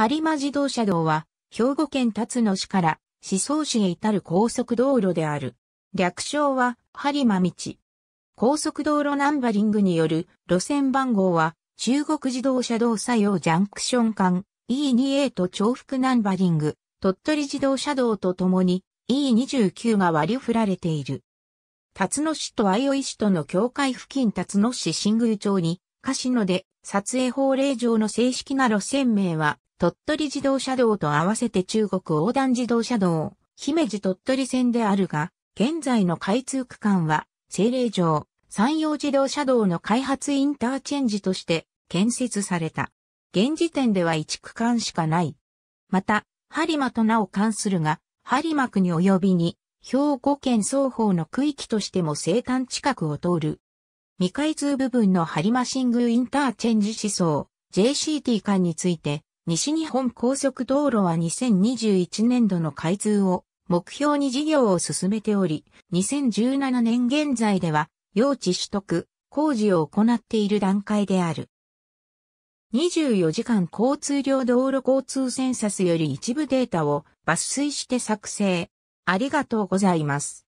播磨自動車道は、兵庫県辰野市から思想市へ至る高速道路である。略称は、播磨道。高速道路ナンバリングによる路線番号は、中国自動車道作用ジャンクション間 e 2と重複ナンバリング、鳥取自動車道とともに E29 が割り振られている。辰野市と相生市との境界付近辰野市新宮町に、カシノで撮影法令上の正式な路線名は鳥取自動車道と合わせて中国横断自動車道、姫路鳥取線であるが、現在の開通区間は、政令上、山陽自動車道の開発インターチェンジとして建設された。現時点では1区間しかない。また、播磨と名を関するが、播磨区に及びに、兵庫県双方の区域としても生誕近くを通る。未開通部分の播磨新宮インターチェンジ思想、JCT 間について、西日本高速道路は2021年度の開通を目標に事業を進めており、2017年現在では用地取得、工事を行っている段階である。24時間交通量道路交通センサスより一部データを抜粋して作成。ありがとうございます。